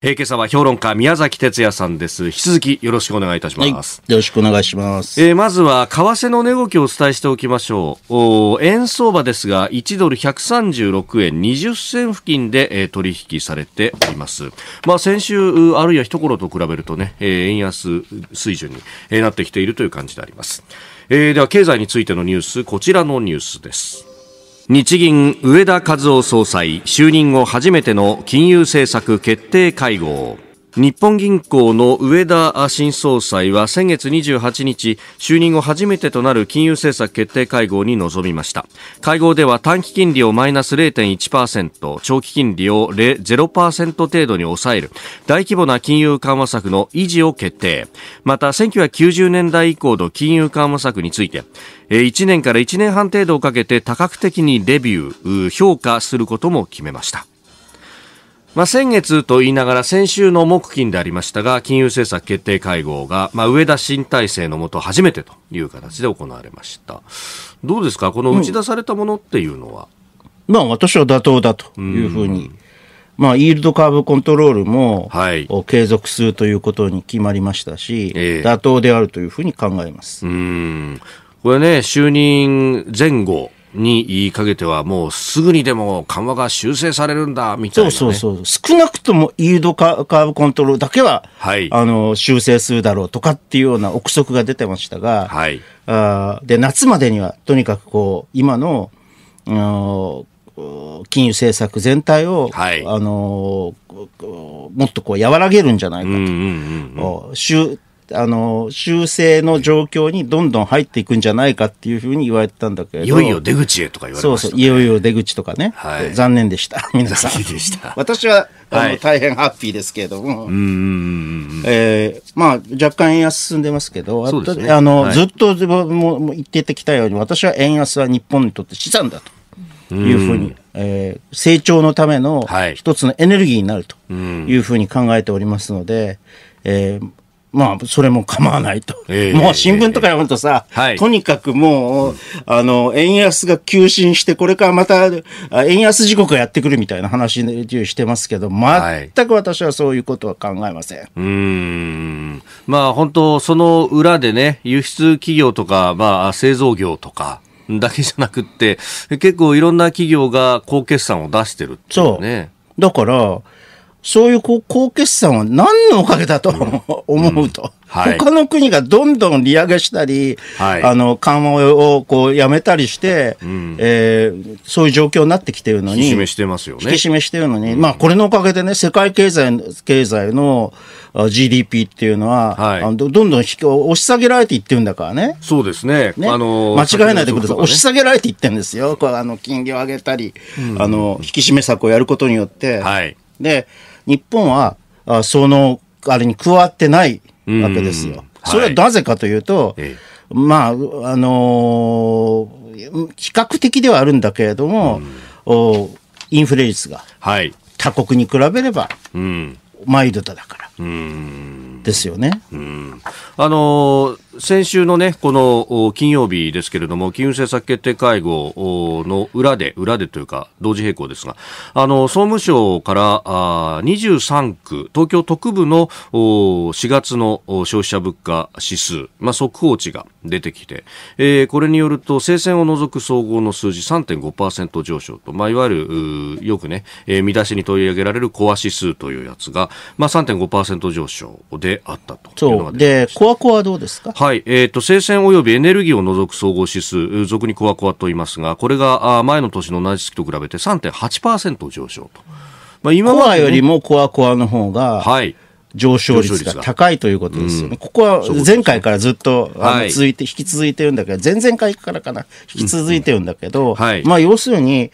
えー、今朝は評論家宮崎哲也さんです。引き続きよろしくお願いいたします。はい、よろしくお願いします。えー、まずは為替の値動きをお伝えしておきましょう。お円相場ですが1ドル136円20銭付近で、えー、取引されております。まあ先週あるいは一頃と比べるとね、えー、円安水準に、えー、なってきているという感じであります。えー、では経済についてのニュースこちらのニュースです。日銀上田和夫総裁就任後初めての金融政策決定会合日本銀行の上田新総裁は先月28日就任後初めてとなる金融政策決定会合に臨みました会合では短期金利をマイナス0.1%長期金利を0%程度に抑える大規模な金融緩和策の維持を決定また1990年代以降の金融緩和策について1年から1年半程度をかけて多角的にレビュー評価することも決めましたまあ、先月と言いながら先週の木金でありましたが、金融政策決定会合が、まあ、上田新体制のもと初めてという形で行われました。どうですかこの打ち出されたものっていうのは、うん、まあ、私は妥当だというふうに。まあ、イールドカーブコントロールも、継続するということに決まりましたし、えー、妥当であるというふうに考えます。うんこれね、就任前後、にかけてはもうすぐにでも緩和が修正されるんだみたいな、ね、そうそうそう少なくともイールドカーブコントロールだけは、はい、あの修正するだろうとかっていうような憶測が出てましたが、はい、あで夏までにはとにかくこう今の金融政策全体を、はい、あのもっとこう和らげるんじゃないかと、うんうんうんあの、修正の状況にどんどん入っていくんじゃないかっていうふうに言われてたんだけど。いよいよ出口へとか言われて、ね、そうそう、いよいよ出口とかね。はい、残念でした。皆さん。私は、あの、はい、大変ハッピーですけれども。うん。えー、まあ、若干円安進んでますけど、あね、あの、はい、ずっともも言っててきたように、私は円安は日本にとって資産だというふうに。うえー、成長のための一つのエネルギーになるというふうに考えておりますので、えー、まあ、それも構わないと。えー、もう新聞とか読むとさ、えーはい、とにかくもう、あの、円安が急進して、これからまた、円安時刻がやってくるみたいな話でしてますけど、全く私はそういうことは考えません。はい、うん。まあ、本当その裏でね、輸出企業とか、まあ、製造業とか、だけじゃなくって、結構いろんな企業が高決算を出してるっていうね。そう。だから、そういうこう高決算は何のおかげだと 思うと、うんはい、他の国がどんどん利上げしたり、はい、あの緩和をこうやめたりして、うん、えー、そういう状況になってきてるのに、引き締めしてますよね。引き締めしてるのに、うん、まあ、これのおかげでね、世界経済経済の GDP っていうのは、はい、あのどんどん引き押し下げられていってるんだからね。そうですね。ねあのー、間違えないでください、ね、押し下げられていってるんですよ。これあの金利を上げたり、うん、あの、引き締め策をやることによって。はい、で日本はあそのあれに加わってないわけですよ。それはなぜかというと、はい、まあ、あのー、比較的ではあるんだけれども、おインフレ率が、他国に比べれば、うん、マイルドだから。うんですよね。うん、あのー先週のね、この金曜日ですけれども、金融政策決定会合の裏で、裏でというか、同時並行ですが、あの、総務省からあ23区、東京特部の4月の消費者物価指数、まあ、速報値が出てきて、えー、これによると、生鮮を除く総合の数字3.5%上昇と、まあ、いわゆる、よくね、え見出しに取り上げられるコア指数というやつが、まあ、3.5%上昇であったというのがで、コアコアどうですかははい、えっ、ー、と、生鮮及びエネルギーを除く総合指数、俗にコアコアと言いますが、これが前の年の同じ月と比べて3.8%上昇と。まあ、今まで、よりもコアコアの方が、はい。上昇率が高いということですよね。うん、ここは前回からずっとあ続いて、引き続いてるんだけど、前々回からかな、引き続いてるんだけど、うんうん、はい、まあ要するに、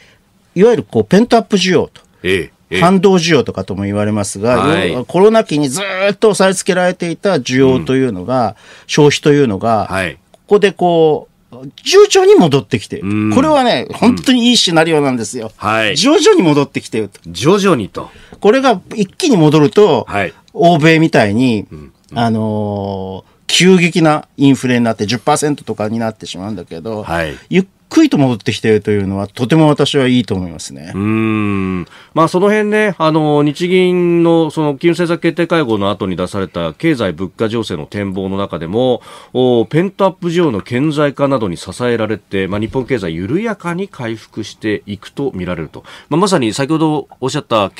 いわゆるこうペントアップ需要と。ええ反動需要とかとも言われますが、はい、コロナ期にずっと押さえつけられていた需要というのが、うん、消費というのが、はい、ここでこう、徐々に戻ってきてる。これはね、本当にいいシナリオなんですよ。はい、徐々に戻ってきてると。徐々にと。これが一気に戻ると、はい、欧米みたいに、うんうん、あのー急激なインフレになって10%とかになってしまうんだけど、はい、ゆっくりと戻ってきているというのは、とても私はいいと思いますね。うんまあ、その辺ね、あの、日銀の、その、金融政策決定会合の後に出された経済物価情勢の展望の中でも、おペントアップ需要の顕在化などに支えられて、まあ、日本経済緩やかに回復していくと見られると。まあ、まさに先ほどおっしゃった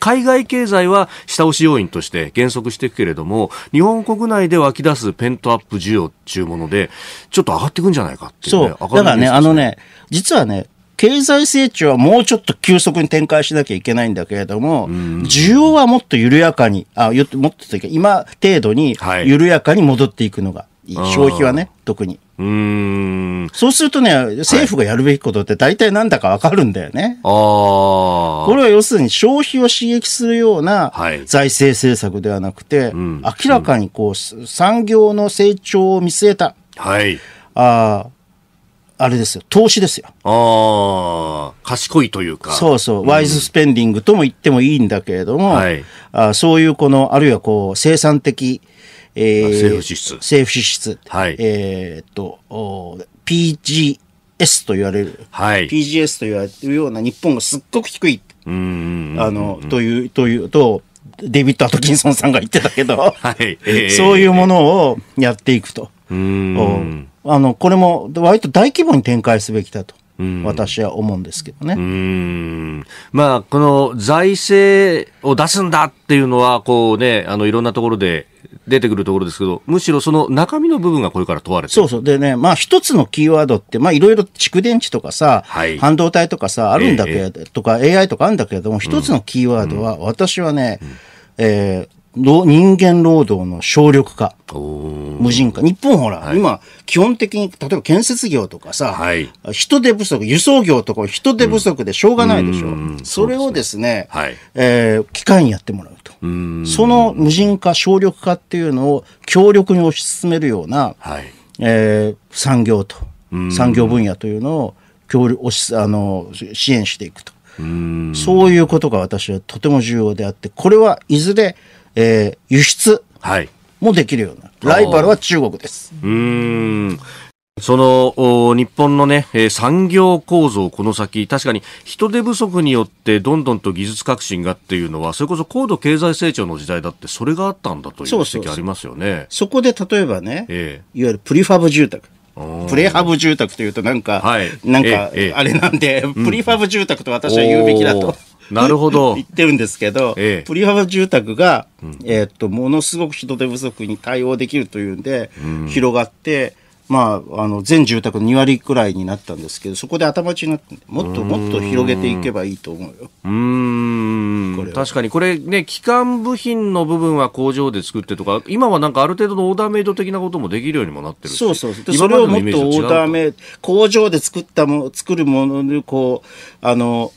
海外経済は下押し要因として減速していくけれども、日本国内で湧き出すペントアップ需要ってちゅうもので、ちょっと上がっていくんじゃないかっていう、ね、そう。だからね、ねあのね、実はね、経済成長はもうちょっと急速に展開しなきゃいけないんだけれども、需要はもっと緩やかに、あ、もっとというか、今程度に緩やかに戻っていくのが。はい消費はね、特に。うんそうするとね、政府がやるべきことって大体なんだかわかるんだよね。あ、はあ、い。これは要するに消費を刺激するような財政政策ではなくて、はい、明らかにこう、うん、産業の成長を見据えた。はい。ああ、あれですよ、投資ですよ。ああ、賢いというか。そうそう、ワイズスペンディングとも言ってもいいんだけれども、はい、あそういうこの、あるいはこう、生産的、えー、政府支出。政府支出。はい。えー、っと、PGS と言われる。はい。PGS と言われるような日本がすっごく低い。うん。あの、という、というと、デビッド・アトキンソンさんが言ってたけど、はい、えー、そういうものをやっていくと。うん。あの、これも割と大規模に展開すべきだと。うん、私は思うんですけどね。うんまあ、この財政を出すんだっていうのは、こうね、あの、いろんなところで出てくるところですけど、むしろその中身の部分がこれから問われてそうそう。でね、まあ一つのキーワードって、まあいろいろ蓄電池とかさ、はい、半導体とかさ、あるんだけど、えー、とか AI とかあるんだけれども、一つのキーワードは、私はね、うんえー、人間労働の省力化、無人化。日本ほら、はい、今、基本的に、例えば建設業とかさ、はい、人手不足、輸送業とか人手不足でしょうがないでしょ。うん、それをですね、はい、えー、機械にやってもらうと。うその無人化、省力化っていうのを強力に推し進めるような、はい、えー、産業と、産業分野というのを強力あの支援していくと。うそういうことが私はとても重要であって、これはいずれ、えー、輸出もできるような、はい、ライバルは中国です。うんその日本のね、え産業構造、この先、確かに人手不足によってどんどんと技術革新がっていうのは、それこそ高度経済成長の時代だって、それがあったんだという指摘ありますよねそこで例えばね、えいわゆるプリファブ住宅。プレハブ住宅というとなんか、はい、なんか、あれなんで、ええプリファブ住宅と私は言うべきだと。なるほど。言ってるんですけど、ええ、プリハブ住宅が、うん、えっと、ものすごく人手不足に対応できるというんで、うん、広がって、まあ、あの、全住宅の2割くらいになったんですけど、そこで頭打ちになって、もっともっと広げていけばいいと思うよ。うん。確かに、これね、基幹部品の部分は工場で作ってとか、今はなんかある程度のオーダーメイド的なこともできるようにもなってるそうそう。それをもっとオーダーメイド、工場で作ったも、作るものに、こう、あの、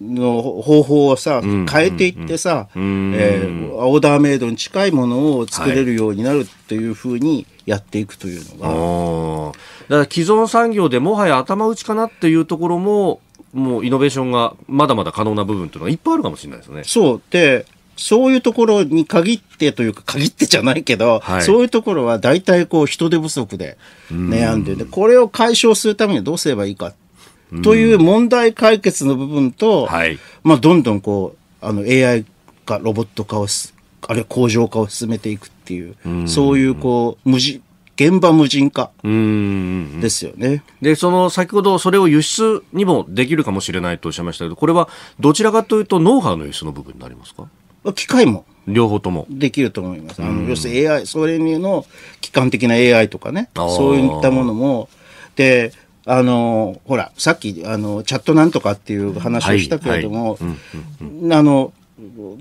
の方法をさ、変えていってさ、えー、オーダーメイドに近いものを作れるようになるっていうふうにやっていくというのが。だから既存産業でもはや頭打ちかなっていうところも、もうイノベーションがまだまだ可能な部分というのがいっぱいあるかもしれないですね。そうでそういうところに限ってというか、限ってじゃないけど、はい、そういうところは大体こう人手不足で悩んで、で、これを解消するためにはどうすればいいかという問題解決の部分と、はい、まあ、どんどんこうあの AI 化ロボット化をあるいは工場化を進めていくっていう、うそういうこう無人現場無人化ですよね。で、その先ほどそれを輸出にもできるかもしれないとおっしゃいましたけど、これはどちらかというとノウハウの輸出の部分になりますか機械も。両方とも。できると思います。あの、要するに AI、それの機関的な AI とかね、そういったものも、で、あのほらさっきあのチャットなんとかっていう話をしたけれども、あの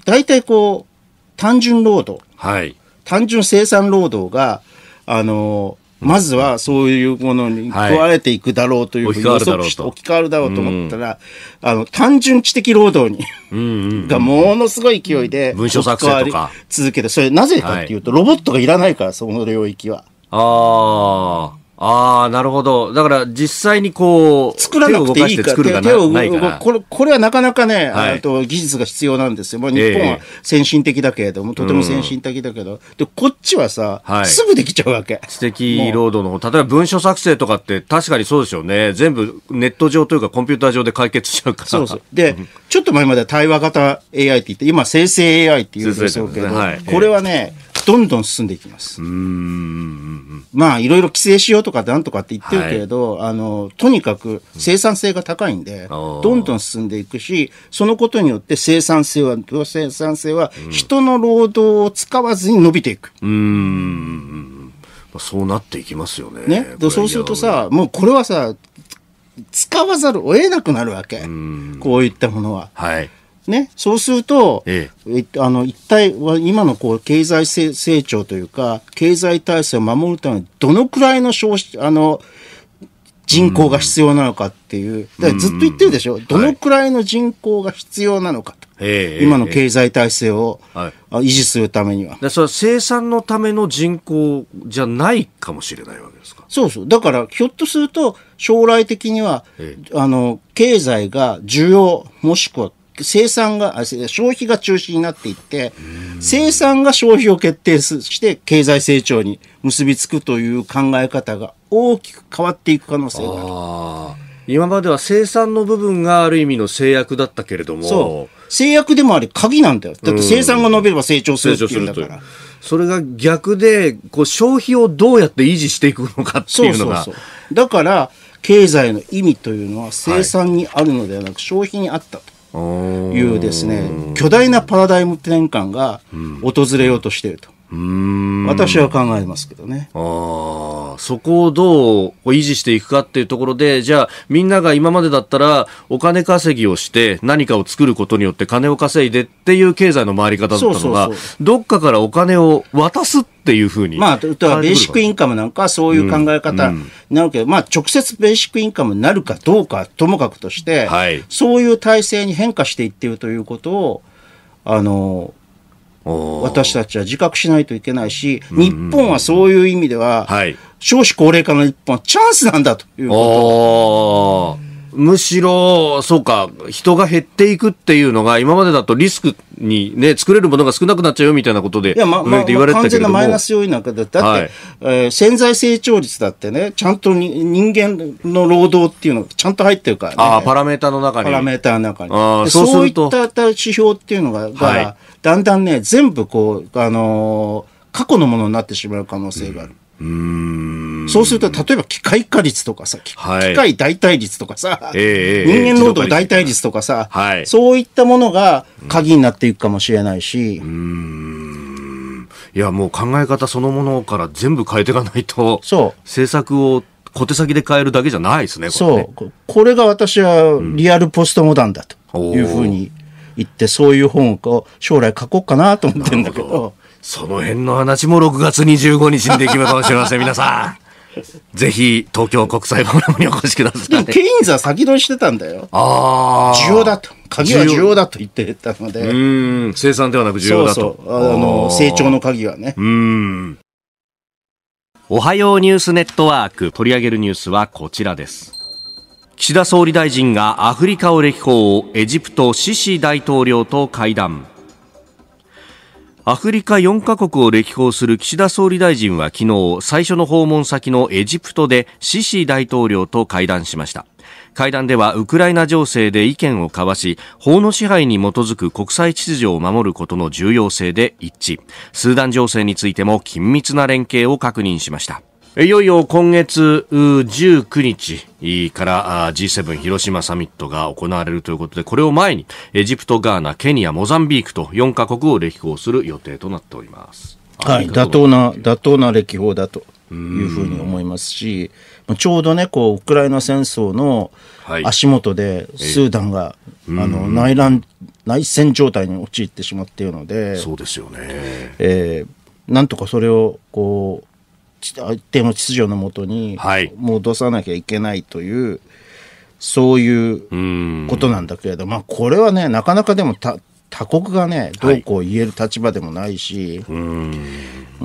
大体こう単純労働、はい、単純生産労働があのまずはそういうものに加えていくだろうというふうに予測して置き換わるだろうと思ったら、うん、あの単純知的労働にがものすごい勢いで文書作成とか続けてそれなぜかっていうと、はい、ロボットがいらないからその領域は。ああ。ああ、なるほど。だから実際にこう、作らなくていいから、手を動かこれこれはなかなかね、はい、と技術が必要なんですよ。まあ、日本は先進的だけれども、えー、とても先進的だけど、うん、でこっちはさ、はい、すぐできちゃうわけ。知的労働の、例えば文書作成とかって確かにそうですよね。全部ネット上というかコンピューター上で解決しちゃうから。そうそう。で、ちょっと前まで対話型 AI って言って、今生成 AI って言うんでしょうけど、ねはい、これはね、えーどんどん進んでいきます。まあ、いろいろ規制しようとかなんとかって言ってるけれど、はい、あの、とにかく生産性が高いんで、うん、どんどん進んでいくし、そのことによって生産性は、生産性は人の労働を使わずに伸びていく。うんそうなっていきますよね。ね。そうするとさ、もうこれはさ、使わざるを得なくなるわけ。こういったものは。はい。ね、そうすると、ええ、あの一体は今のこう経済成長というか、経済体制を守るためにどのくらいの消費あの人口が必要なのかっていう、だずっと言ってるでしょ、どのくらいの人口が必要なのかと、はい、今の経済体制を維持するためには。だそれは生産のための人口じゃないかもしれないわけですか。そうそう、だからひょっとすると、将来的には、あの経済が需要、もしくは生産が、消費が中心になっていって、生産が消費を決定して経済成長に結びつくという考え方が大きく変わっていく可能性がある。今までは生産の部分がある意味の制約だったけれども。そう。制約でもあれ鍵なんだよ。だって生産が伸びれば成長するっていうんだから。それが逆で、こう消費をどうやって維持していくのかっていうのが。そうそうそうだから、経済の意味というのは生産にあるのではなく、消費にあったと。いうですね巨大なパラダイム転換が訪れようとしていると。私は考えますけどね。ああ、そこをどう維持していくかっていうところで、じゃあみんなが今までだったらお金稼ぎをして何かを作ることによって金を稼いでっていう経済の回り方だったのが、どっかからお金を渡すっていうふうに。まあ、ベーシックインカムなんかそういう考え方になるけど、うんうん、まあ直接ベーシックインカムになるかどうかともかくとして、はい、そういう体制に変化していっているということを、あの、私たちは自覚しないといけないし、日本はそういう意味では、少子高齢化の日本はチャンスなんだということ。むしろ、そうか、人が減っていくっていうのが、今までだとリスクにね、作れるものが少なくなっちゃうよみたいなことで、いや、ま、ま、言て完全なマイナス要因なんかだって、はい、えー、潜在成長率だってね、ちゃんとに人間の労働っていうのがちゃんと入ってるからね。ああ、パラメーターの中に。パラメーターの中に。あそうそういった指標っていうのが、がはい、だんだんね、全部こう、あのー、過去のものになってしまう可能性がある。うんうそうすると、例えば機械化率とかさ、機械代替率とかさ、えー、人間労働代替率とかさ、はい、そういったものが鍵になっていくかもしれないし。いや、もう考え方そのものから全部変えていかないと、そう。政策を小手先で変えるだけじゃないですね、ねそう。これが私はリアルポストモダンだというふうに言って、そういう本を将来書こうかなと思ってるんだけど。その辺の話も6月25日にできるかもしれません、皆さん。ぜひ東京国際フォーラムにお越しください。でもケインズは先取りしてたんだよ。ああ。需要だと。鍵は需要だと言ってたので。うん。生産ではなく需要だと。そうそうあの、成長の鍵はね。うん。おはようニュースネットワーク。取り上げるニュースはこちらです。岸田総理大臣がアフリカを歴訪、エジプトシシ大統領と会談。アフリカ4カ国を歴訪する岸田総理大臣は昨日最初の訪問先のエジプトでシシ大統領と会談しました会談ではウクライナ情勢で意見を交わし法の支配に基づく国際秩序を守ることの重要性で一致スーダン情勢についても緊密な連携を確認しましたいよいよ今月19日から G7 広島サミットが行われるということで、これを前にエジプト、ガーナ、ケニア、モザンビークと4カ国を歴訪する予定となっております。はい、妥当な、妥当な歴訪だというふうに思いますし、ちょうどね、こう、ウクライナ戦争の足元で、スーダンが、はい、あの、内乱、内戦状態に陥ってしまっているので、そうですよね。えー、なんとかそれを、こう、相手の秩序のもとに戻さなきゃいけないという、そういうことなんだけれど、まあ、これはね、なかなかでも他他国がね、どうこう言える立場でもないし、はい、う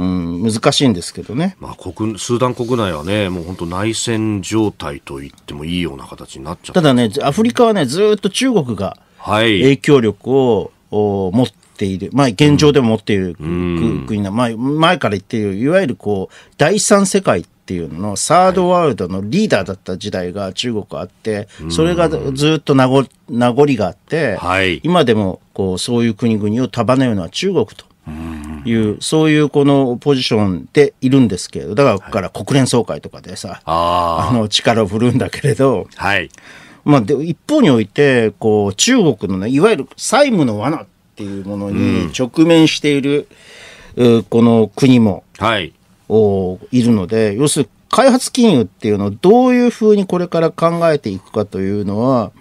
ん難しいんですけどね、まあ国、スーダン国内はね、もう本当、内戦状態と言ってもいいような形になっちゃったただね、アフリカはね、ずっと中国が影響力を持っっている、まあ、現状でも持っている国な、うん、まあ、前から言っているいわゆるこう第三世界っていうののサードワールドのリーダーだった時代が中国あって、それがずっと名残名残があって、はい、今でもこうそういう国々を束ねるのは中国と。いう、そういうこのポジションでいるんですけれど、だからここから国連総会とかでさ、はい、あの力を振るんだけれど、はい、まあ、で一方においてこう中国の、ね、いわゆる債務の罠っっていうものに直面している、うん、この国も、はい、おいるので要するに開発金融っていうのをどういうふうにこれから考えていくかというのは、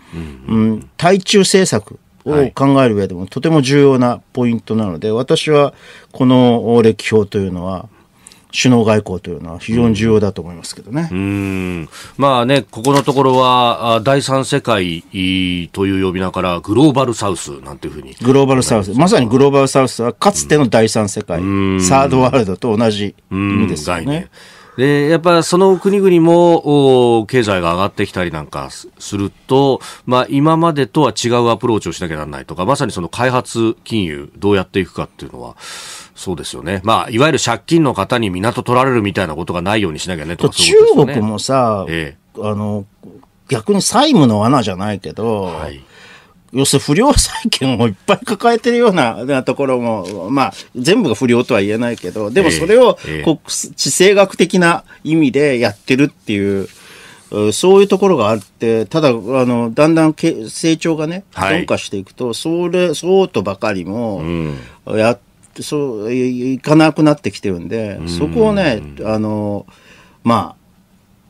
うん、うん、対中政策を考える上でもとても重要なポイントなので、はい、私はこの歴表というのは首脳外交というのは非常に重要だと思いますけどね。まあね、ここのところは、第三世界という呼び名からグローバルサウスなんていうふうに。グローバルサウス。まさにグローバルサウスはかつての第三世界、サードワールドと同じ意味ですよね。でやっぱその国々も経済が上がってきたりなんかすると、まあ、今までとは違うアプローチをしなきゃならないとかまさにその開発金融どうやっていくかっていうのはそうですよね、まあ、いわゆる借金の方に港取られるみたいなことがないようにしなきゃねとか、ね、中国もさ、ええ、あの逆に債務の罠じゃないけど、はい要するに不良債権をいっぱい抱えてるよう なところも、まあ、全部が不良とは言えないけど、でもそれを国、地政学的な意味でやってるっていう。そういうところがあって、ただ、あのだんだんけ成長がね、鈍化していくと、はい、それ、そうとばかりもや、うん、そういかなくなってきてるんで、うん、そこをね、あのまあ、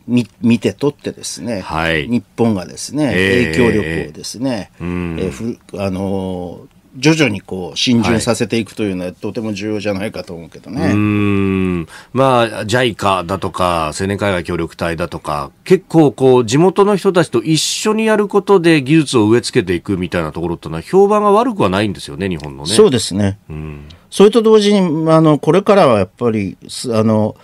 見見て取ってですね、はい、日本がですね、影響力をですね、えー、えー、あの徐々にこう浸潤させていくというのはとても重要じゃないかと思うけどね。うんまあ JICA だとか青年海外協力隊だとか結構こう地元の人たちと一緒にやることで技術を植え付けていくみたいなところってのは評判が悪くはないんですよね日本のね。そうですね。うん、それと同時にあのこれからはやっぱりあの。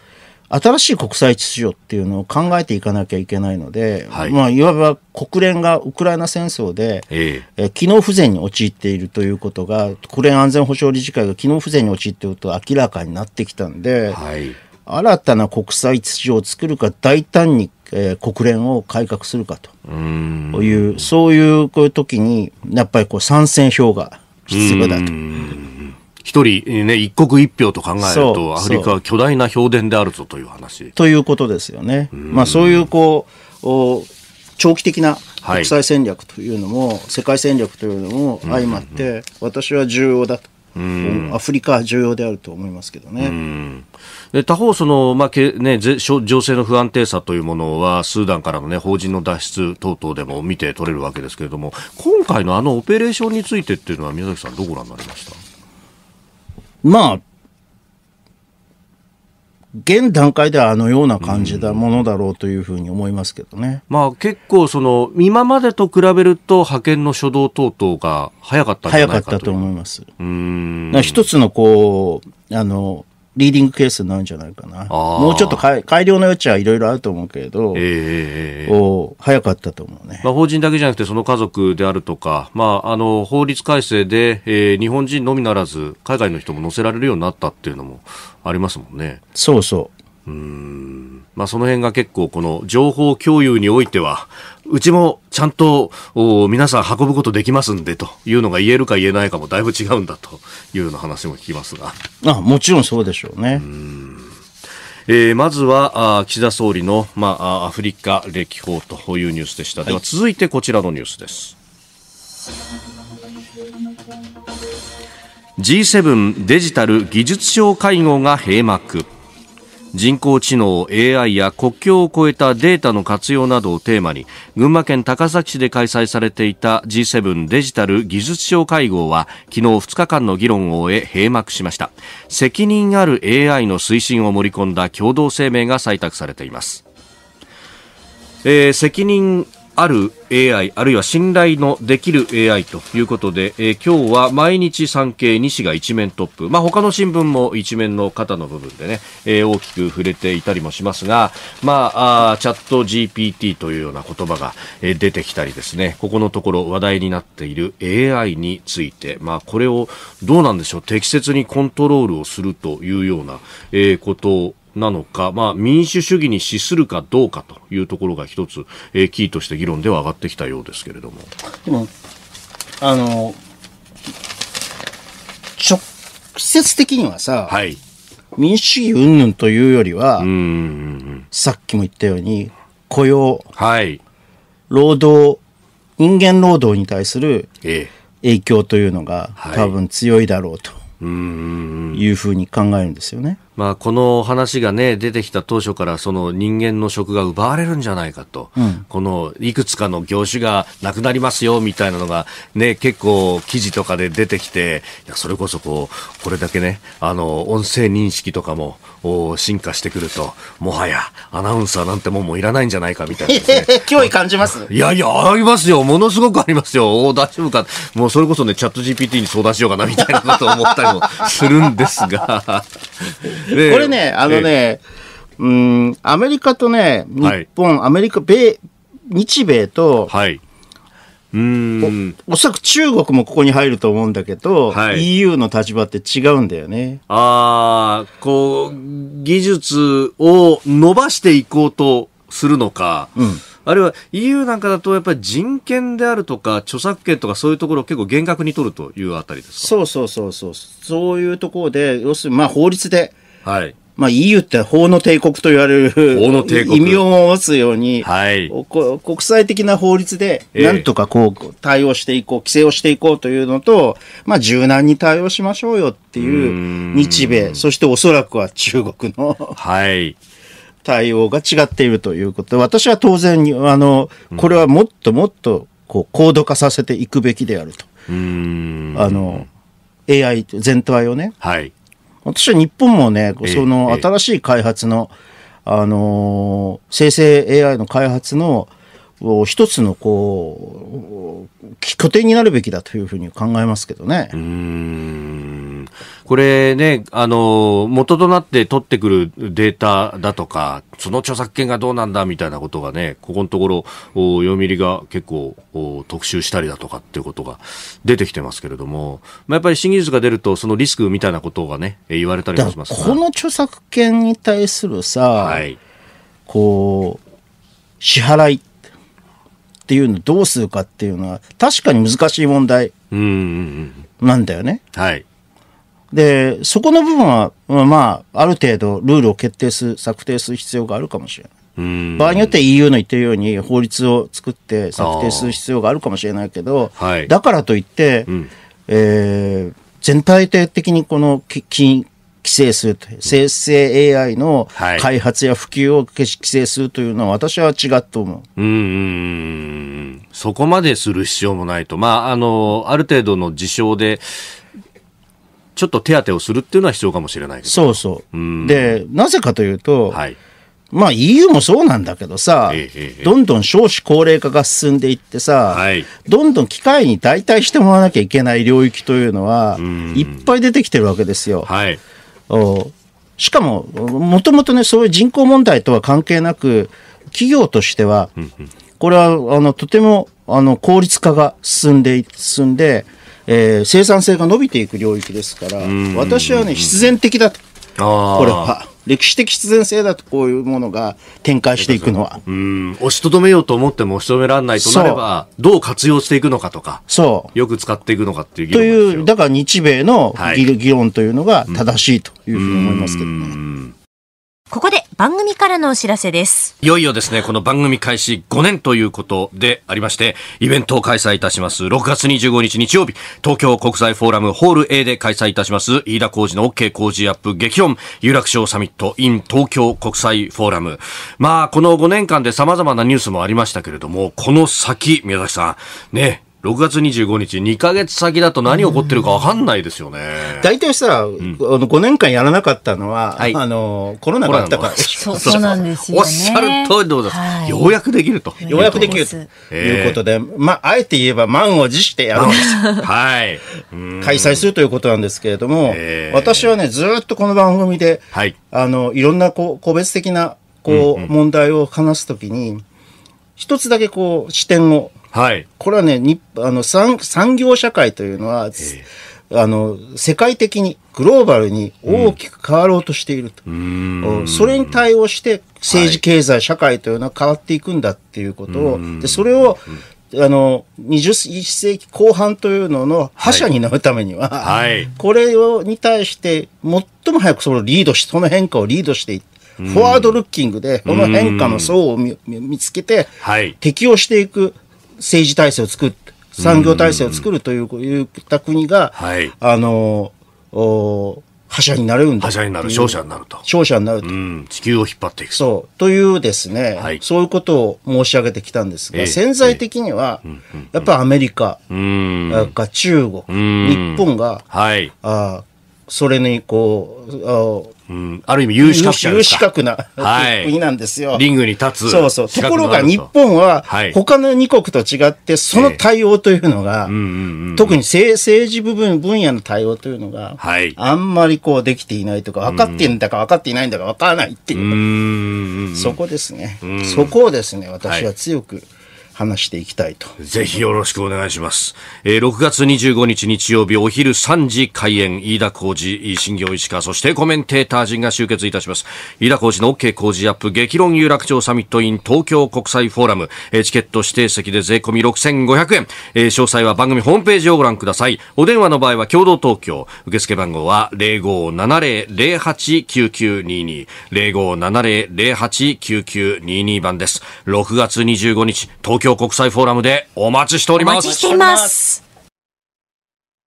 新しい国際秩序っていうのを考えていかなきゃいけないので、はい、まあ、いわば国連がウクライナ戦争で、ええー、機能不全に陥っているということが、国連安全保障理事会が機能不全に陥っていると明らかになってきたんで、はい、新たな国際秩序を作るか、大胆に、えー、国連を改革するかという、うそういうこういう時に、やっぱりこう参戦票が必要だと。一人、ね、一国一票と考えると、アフリカは巨大な票田であるぞという話。ということですよね。まあ、そういうこうお長期的な国際戦略というのも、はい、世界戦略というのも相まって、うんうんうん、私は重要だと。アフリカは重要であると思いますけどね。で他方その、まあけね、情勢の不安定さというものはスーダンからの、ね、邦人の脱出等々でも見て取れるわけですけれども今回のあのオペレーションについてっていうのは宮崎さんどうご覧になりましたまあ、現段階ではあのような感じだものだろうというふうに思いますけどね、まあ、結構その、今までと比べると派遣の初動等々が早かったんじゃないかと早かったと思います。うん一つのこうあのリーディングケースになるんじゃないかな。もうちょっと改良の余地はいろいろあると思うけれど、えー、お早かったと思うね、まあ、法人だけじゃなくて、その家族であるとか、まあ、あの法律改正で、えー、日本人のみならず、海外の人も乗せられるようになったっていうのもありますもんね。そうそううんまあ、その辺が結構、この情報共有においては、うちもちゃんと皆さん運ぶことできますんでというのが言えるか言えないかもだいぶ違うんだというような話も聞きますがあもちろんそうでしょうね。うえー、まずはあ岸田総理の、まあ、アフリカ歴訪というニュースでした、では続いてこちらのニュースです G7 デジタル技術相会合が閉幕。人工知能 AI や国境を越えたデータの活用などをテーマに群馬県高崎市で開催されていた G7 デジタル技術相会合は昨日2日間の議論を終え閉幕しました責任ある AI の推進を盛り込んだ共同声明が採択されていますえー、責任ある AI あるいは信頼のできる AI ということで、えー、今日は毎日産経西が一面トップ、まあ、他の新聞も一面の肩の部分でね、えー、大きく触れていたりもしますが、まあ、あチャット GPT というような言葉が、えー、出てきたりですねここのところ話題になっている AI について、まあ、これをどうなんでしょう適切にコントロールをするというような、えー、ことなのか、まあ、民主主義に資するかどうかというところが一つ、えー、キーとして議論では上がってきたようですけれども。でもあの直接的にはさ、はい、民主主義云々というよりはさっきも言ったように雇用、はい、労働人間労働に対する影響というのが、ええ、多分強いだろうというふうに考えるんですよね。はいまあ、この話が、ね、出てきた当初からその人間の職が奪われるんじゃないかと、うん、このいくつかの業種がなくなりますよみたいなのが、ね、結構記事とかで出てきていやそれこそこうこれだけ、ね、あの音声認識とかも進化してくるともはやアナウンサーなんてもうもういらないんじゃないかみたいな、ね、脅威感じますいやいやありますよものすごくありますよお大丈夫かもうそれこそ、ね、チャット GPT に相談しようかなみたいなことを思ったりもするんですが。これね、あのね、うん、アメリカとね、日本、はい、アメリカ、米、日米と、はい、うんおおそらく中国もここに入ると思うんだけど、はい、EU の立場って違うんだよね。ああ、こう、技術を伸ばしていこうとするのか、うん、あるいは EU なんかだとやっぱり人権であるとか著作権とかそういうところを結構厳格に取るというあたりですかそうそうそうそう、そういうところで、要するにまあ法律で、はい。まあ EU って法の帝国と言われる法の帝国異名を持つように、はい、国際的な法律でなんとかこう対応していこう、規制をしていこうというのと、まあ柔軟に対応しましょうよっていう日米、そしておそらくは中国の、はい、対応が違っているということ私は当然に、あの、これはもっともっとこう高度化させていくべきであると。あの、AI 全体をね。はい。私は日本もね、その新しい開発の、あの生成 AI の開発の一つのこう拠点になるべきだというふうに考えますけどね。うんこれね、あの、元となって取ってくるデータだとか、その著作権がどうなんだみたいなことがね、ここのところ、読売が結構特集したりだとかっていうことが出てきてますけれども、まあ、やっぱり新技術が出ると、そのリスクみたいなことがね、言われたりもしますこの著作権に対するさ、はい、こう、支払いっていうのどうするかっていうのは確かに難しい問題なんだよね。うんうんうん、はい。で、そこの部分は、まあ、ある程度ルールを決定する、策定する必要があるかもしれない。場合によって EU の言ってるように法律を作って策定する必要があるかもしれないけど、はい、だからといって、うん、えー、全体的にこの規制する生成 AI の開発や普及を規制するというのは私は違うと思う。うそこまでする必要もないと。まあ、あの、ある程度の事象で、ちょっと手当てをするっていうのは必要かもしれないそうそう、うでなぜかというと、はい、まあ EU もそうなんだけどさ、えええ、どんどん少子高齢化が進んでいってさ、はい、どんどん機械に代替してもらわなきゃいけない領域というのは、いっぱい出てきてるわけですよ。はい、おしかも、もともとね、そういう人口問題とは関係なく、企業としては、これは、あの、とても、あの、効率化が進んで、進んで、えー、生産性が伸びていく領域ですから、私はね、必然的だと、これは。歴史的必然性だとこういうものが展開していくのは。うん。押しとどめようと思っても押しとめられないとなれば、どう活用していくのかとか、そう。よく使っていくのかっていう議論という、だから日米の議論というのが正しいというふうに思いますけどね。はいここで番組からのお知らせです。いよいよですね、この番組開始5年ということでありまして、イベントを開催いたします。6月25日日曜日、東京国際フォーラムホール A で開催いたします、飯田浩二の OK 工事アップ激音有楽町サミット in 東京国際フォーラム。まあ、この5年間で様々なニュースもありましたけれども、この先、宮崎さん、ね、6月25日、2か月先だと何起こってるか分かんないですよね。大体さ、あの5年間やらなかったのは、はい、あのコロナがあったから。そうそうなんですよ、ね、おっしゃる通りでございます、はい。ようやくできると。ようやくできるということで、えー、まあ、あえて言えば満を持してやろうす。はい。開催するということなんですけれども、えー、私はね、ずっとこの番組で、はい、あの、いろんなこう個別的なこう、うんうん、問題を話すときに、一つだけこう視点をはい、これはねにあの産産業社会というのは、あの世界的にグローバルに大きく変わろうとしていると、うん、それに対応して政治、経済、社会というのは変わっていくんだっていうことを、でそれをあの21世紀後半というのの覇者になるためには、はい、これをに対して最も早くそのリードしその変化をリードしていって。フォワードルッキングで、この変化の層を見つけて、適応していく政治体制を作る、産業体制を作るといういった国が、はい、あのお覇者になれるんだ覇者になる、勝者になると。勝者になると。地球を引っ張っていく。そう。というですね、はい、そういうことを申し上げてきたんですが、えー、潜在的には、えー、やっぱアメリカ、うん、か中国、日本が、はい、あそれにこうあ、ある意味有資格有資格な、国なんですよ。リングに立つ。そうそう。ところが日本は、他の2国と違って、その対応というのが、特に政治部分、分野の対応というのが、はい、あんまりこうできていないとか、分かってんだか分かっていないんだか分からないっていう。うそこですね。そこをですね、私は強く、はい話していきたいと。ぜひよろしくお願いします。えー、6月25日日曜日お昼3時開演、飯田浩二、新業石川、そしてコメンテーター陣が集結いたします。飯田浩二の OK 工事アップ激論有楽町サミット in 東京国際フォーラム、えー、チケット指定席で税込み6500円、えー、詳細は番組ホームページをご覧ください。お電話の場合は共同東京、受付番号は0570-089922、0570-089922番です。6月25日、東京京国際フォーラムでお待ちしております。お待ちしています。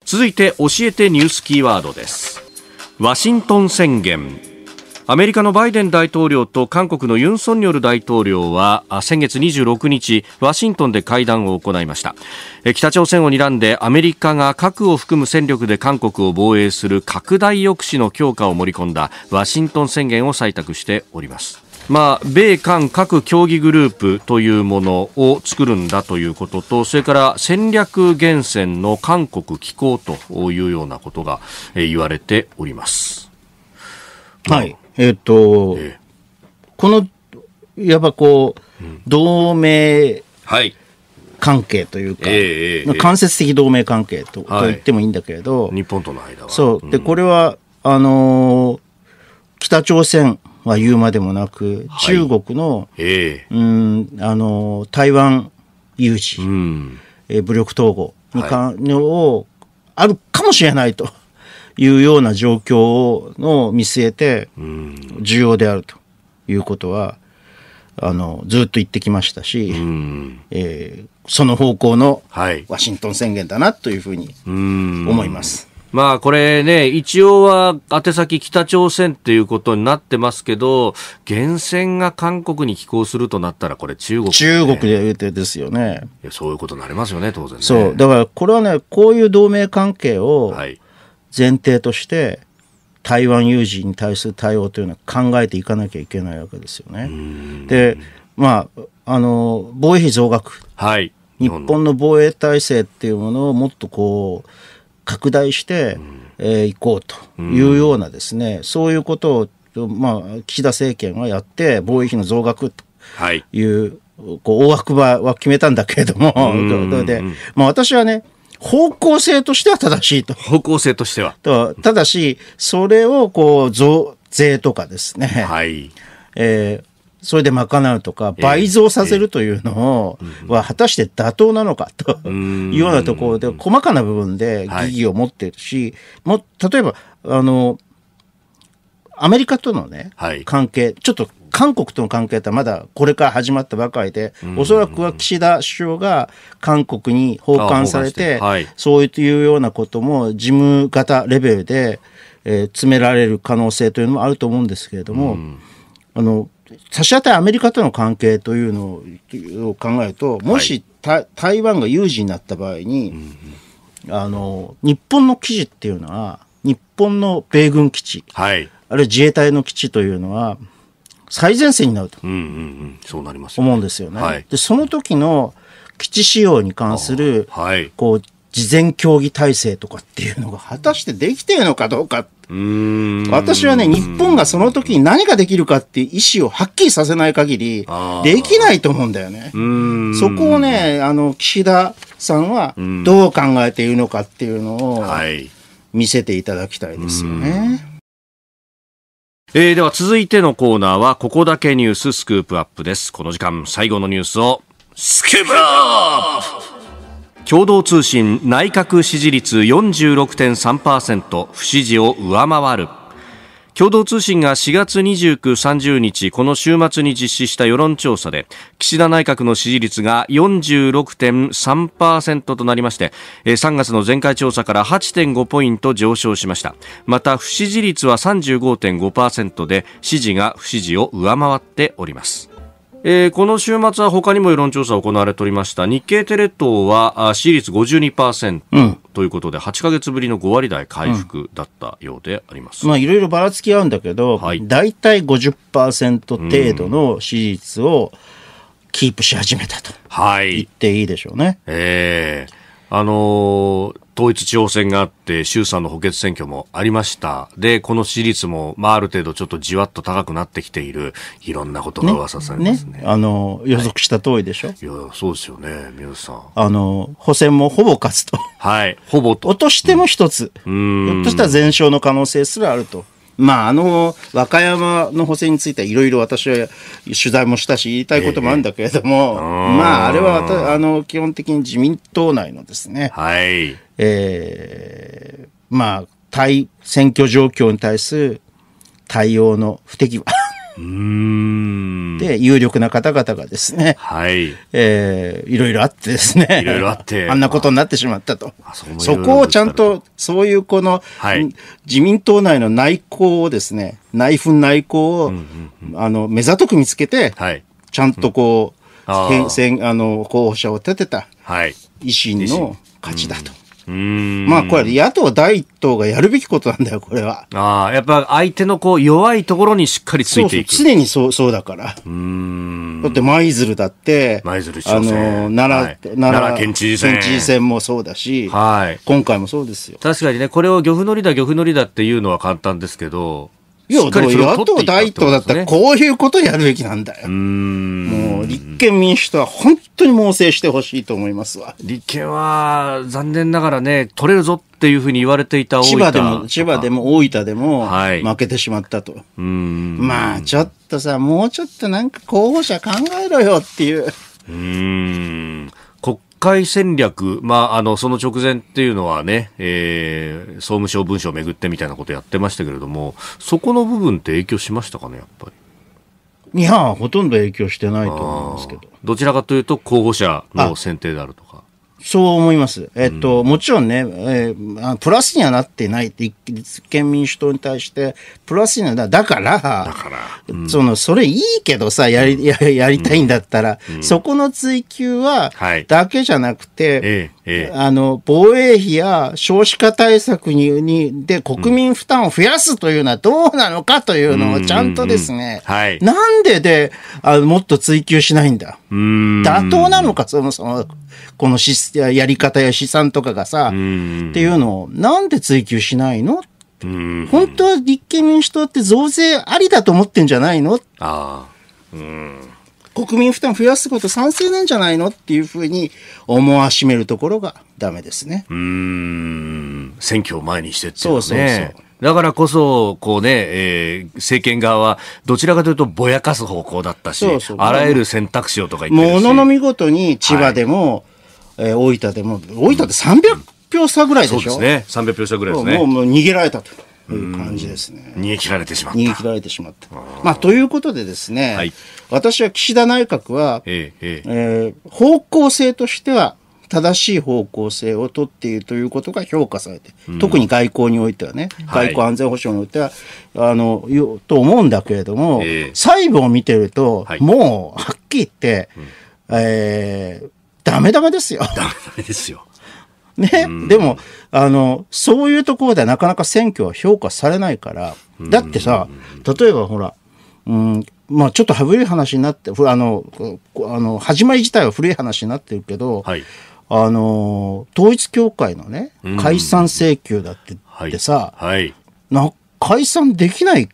続いて教えてニュースキーワードです。ワシントン宣言。アメリカのバイデン大統領と韓国のユン・ソンニョル大統領は先月26日ワシントンで会談を行いました北朝鮮を睨んでアメリカが核を含む戦力で韓国を防衛する拡大抑止の強化を盛り込んだワシントン宣言を採択しておりますまあ、米韓各協議グループというものを作るんだということとそれから戦略源泉の韓国機構というようなことが、言われております。はい、えー、っと、えー、このやっぱこう、うん、同盟関係というか、はい間接的同盟関係とい、と言ってもいいんだけれど日本との間はそうで、これはあのー、北朝鮮は言うまでもなく、はい、中国の、えー、うんあの台湾有事、うん、え武力統合に関、はい、をあるかもしれないというような状況をの見据えて重要であるということは、あのずっと言ってきましたし、うん、えー、その方向のワシントン宣言だなというふうに思います。まあこれね、一応は宛先北朝鮮っていうことになってますけど、源泉が韓国に寄港するとなったら、これ中国、ね、中国でですよね。そういうことになりますよね、当然、ね、そう。だからこれはね、こういう同盟関係を前提として、台湾有事に対する対応というのは考えていかなきゃいけないわけですよね。で、まあ、あの、防衛費増額。はい。日本の防衛体制っていうものをもっとこう、拡大して、えー、行こうというようなですね、そういうことを、まあ、岸田政権はやって防衛費の増額という、はい、こう大枠場は決めたんだけれども、でまあ、私はね方向性としては正しいと。方向性としては。とただし、それをこう増税とかですね、はいえー、それで賄うとか、倍増させるというのは、果たして妥当なのかというようなところで、細かな部分で疑義を持っているし、も例えば、あの、アメリカとのね、関係、ちょっと韓国との関係ってまだこれから始まったばかりで、おそらくは岸田首相が韓国に訪韓されて、はい、そういうようなことも事務型レベルで、えー、詰められる可能性というのもあると思うんですけれども、あの、差し当たりアメリカとの関係というのを考えると、もし、はい、台湾が有事になった場合に、うん、あの、日本の基地っていうのは、日本の米軍基地、はい、あるいは自衛隊の基地というのは、最前線になると、うんうんうん、そうなります、ね、思うんですよね。はい、でその時の基地使用に関する、はい、こう事前協議体制とかっていうのが果たしてできてるのかどうか。う私はね、日本がその時に何ができるかっていう意思をはっきりさせない限り、できないと思うんだよね。そこをね、あの、岸田さんはどう考えているのかっていうのを見せていただきたいですよね。えー、では続いてのコーナーは、ここだけニューススクープアップです。この時間、最後のニュースを、スクープアップ共同通信内閣支持率46.3%不支持を上回る共同通信が4月29、30日この週末に実施した世論調査で岸田内閣の支持率が46.3%となりまして3月の前回調査から8.5ポイント上昇しましたまた不支持率は35.5%で支持が不支持を上回っておりますえー、この週末は他にも世論調査行われておりました日経テレ東は支持率52%、ということで8か月ぶりの5割台回復だったようであります、まあ、いろいろばらつきあるんだけど、はい、大体50%程度の支持率をキープし始めたと言っていいでしょうね。はい、えーあのー、統一地方選があって、衆参の補欠選挙もありました。で、この支持率も、まあ、ある程度ちょっとじわっと高くなってきている、いろんなことが噂されますね。ねねあの、予測した通りでしょ、はい、いや、そうですよね、皆さん。あの、補選もほぼ勝つと。はい、ほぼと。落としても一つ。うん。ひょっとしたら全勝の可能性すらあると。まあ、あの和歌山の補正についてはいろいろ私は取材もしたし言いたいこともあるんだけれども、ええ、まあ、あれはあの基本的に自民党内のですね、はいえーまあ、対選挙状況に対する対応の不適合で、有力な方々がですね、はい。えー、いろいろあってですね、いろいろあって、あんなことになってしまったと。そこをちゃんと、そういうこの、はい、自民党内の内向をですね、内紛内向を、うんうんうん、あの、目ざとく見つけて、はい、ちゃんとこう、うん、ああの、候補者を立てた、維新の勝ちだと。まあこれ、野党第一党がやるべきことなんだよ、これは。ああ、やっぱ相手のこう弱いところにしっかりついていく。そう常にそうそうだから。うんだって舞鶴だって、舞鶴市長あの奈良、はい、奈良県知事選県知事選もそうだし、はい、今回もそうですよ。確かにね、これを漁夫のりだ、漁夫のりだっていうのは簡単ですけど、いや、野党第一党だったら、こういうことやるべきなんだよ。うもう、立憲民主党は本当に猛省してほしいと思いますわ。立憲は、残念ながらね、取れるぞっていうふうに言われていた千葉でも、千葉でも大分でも、負けてしまったと。はい、まあ、ちょっとさ、もうちょっとなんか候補者考えろよっていう。うん。会戦略、まあ、あの、その直前っていうのはね、えー、総務省文書をめぐってみたいなことやってましたけれども、そこの部分って影響しましたかね、やっぱり。いや、ほとんど影響してないと思いますけど。どちらかというと、候補者の選定であるとか。そう思います。えっと、うん、もちろんね、えー、プラスにはなってないって、立憲民主党に対して、プラスにはな、だから、だから、うん、その、それいいけどさ、やり、ややりたいんだったら、うん、そこの追求は、だけじゃなくて、はいええええ、あの防衛費や少子化対策にで国民負担を増やすというのはどうなのかというのをちゃんとですね、うんうんうんはい、なんでであもっと追求しないんだ、ん妥当なのか、そもそもこのやり方や試算とかがさ、っていうのを、なんで追求しないの本当は立憲民主党って増税ありだと思ってんじゃないのあうん国民負担増やすこと賛成なんじゃないのっていうふうに思わしめるところがダメですね。うん選挙を前にしてっていうのはね。そうそうそうだからこそ、こうね、えー、政権側は、どちらかというと、ぼやかす方向だったし、そうそうあらゆる選択肢をとか言ってるし。ものの見事に、千葉でも、はい、えー、大分でも、大分で300票差ぐらいでしょ、うん、そうですね。300票差ぐらいですね。もう、もう逃げられたと。という感じですね。逃げ切られてしまった。逃げ切られてしまった。まあ、ということでですね、はい、私は岸田内閣は、えええー、方向性としては正しい方向性をとっているということが評価されて、特に外交においてはね、うん、外交安全保障においては、はい、あの、と思うんだけれども、え細部を見てると、はい、もう、はっきり言って、うん、えー、ダメダメですよ。ダメダメですよ。ね、うん、でもあのそういうところでなかなか選挙は評価されないからだってさ、例えばほら、うんまあ、ちょっと古い話になってあのあの始まり自体は古い話になってるけど、はい、あの統一教会のね解散請求だってってさ、はい、はい、な解散できない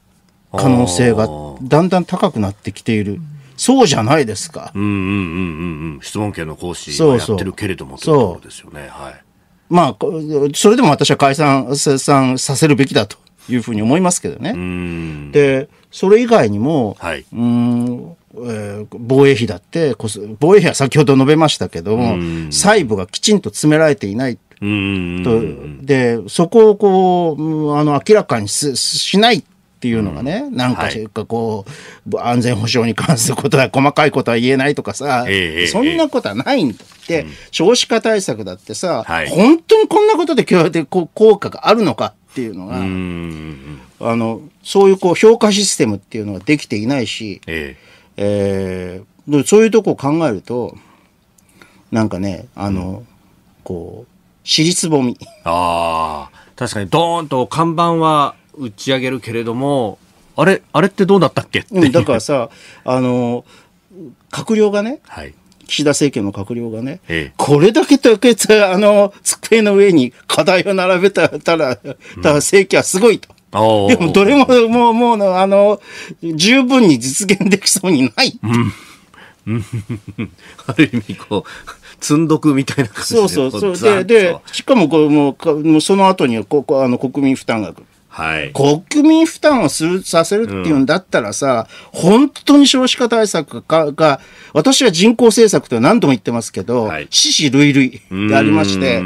可能性がだんだん高くなってきている。そうじゃないですか。うんうんうんうん。質問権の行使をやってるけれどもそうそうととですよね。はい。まあ、それでも私は解散、生産させるべきだというふうに思いますけどね。で、それ以外にも、はい、うんえー、防衛費だって防衛費は先ほど述べましたけども、細部がきちんと詰められていない。とで、そこをこう、あの、明らかにしないっていうのがね、うん、なんかせっかこう、はい、安全保障に関することは細かいことは言えないとかさ、えー、そんなことはないんだって、えー、少子化対策だってさ、うん、本当にこんなことで効果があるのかっていうのが、はあのそういうこう評価システムっていうのができていないし、えー、えー、そういうとこを考えるとなんかねあの、うん、こう尻つぼみ。あ確かにドーンと看板は打ち上げるけれども、あれ、あれってどうなったっけうん、だからさ、あの、閣僚がね、はい、岸田政権の閣僚がね、ええ、これだけとけあの、机の上に課題を並べたたら、たら政権はすごいと。でも、どれも、もう、もう、あの、十分に実現できそうにない。うん、ある意味、こう、積んどくみたいな感じで。そうそうそう。で、で、しかもこう、もう、もうその後にはここ、あの、国民負担額。はい、国民負担をするさせるっていうんだったらさ、うん、本当に少子化対策が私は人口政策と何度も言ってますけど、は死類々でありまして、え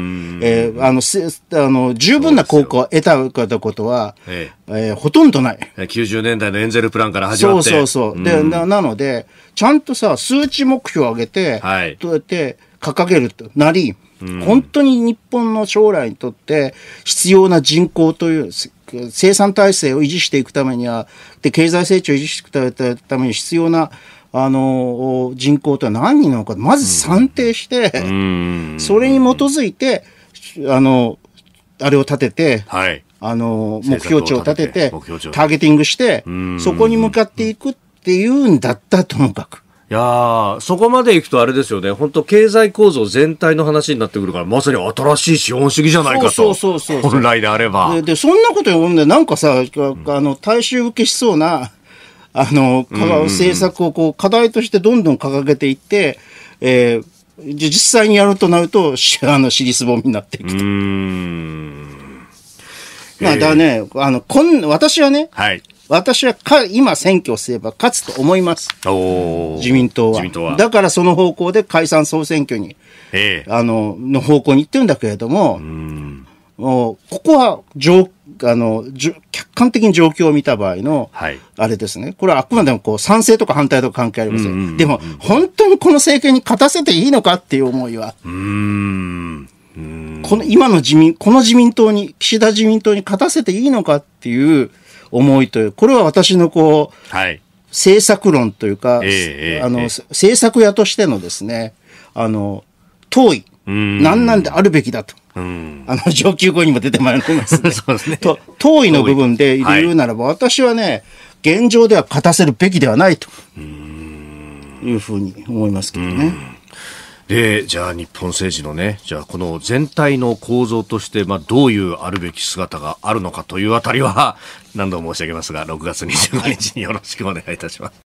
ー、あのせあの十分な効果を得たかことは、えええー、ほとんどない。90年代のエンゼルプランから始まってそうそうそう。でななので、ちゃんとさ、数値目標を上げて、はい、どうやって掲げるとなり、本当に日本の将来にとって必要な人口という生産体制を維持していくためには、で、経済成長を維持していくために必要な、あの、人口とは何人なのか、まず算定して、それに基づいて、あの、あれを立てて、はい、あの、目標値を立てて、ターゲティングして、そこに向かっていくっていうんだったともかく。やそこまで行くとあれですよね、本当経済構造全体の話になってくるから、まさに新しい資本主義じゃないかと。本来であれば。で、そんなこと読んで、なんかさ、あの、大衆受けしそうな、あの、政策をこう、課題としてどんどん掲げていって、えー、実際にやるとなると、あの、尻すぼみになってきて。うん。まあ、だね、あの、こん、私はね、はい、私はか今選挙をすれば勝つと思います。自民党は。党はだからその方向で解散総選挙に、ええ、あの、の方向に行ってるんだけれども、もうここは上あの客観的に状況を見た場合の、はい、あれですね、これはあくまでもこう賛成とか反対とか関係ありません、ん、でも、本当にこの政権に勝たせていいのかっていう思いは、うんこの今の自民この自民党に、岸田自民党に勝たせていいのかっていう思いという、これは私のこう、はい、政策論というか、えー、あの、えー、政策屋としてのですね、あの、遠い、何なんであるべきだと。あの、上級語にも出てまいりますね。そうですね。と、遠いの部分で言うならば、はい、私はね、現状では勝たせるべきではないというふうに思いますけどね。で、じゃあ日本政治のね、じゃあこの全体の構造として、まあどういうあるべき姿があるのかというあたりは、何度も申し上げますが、6月25日によろしくお願いいたします。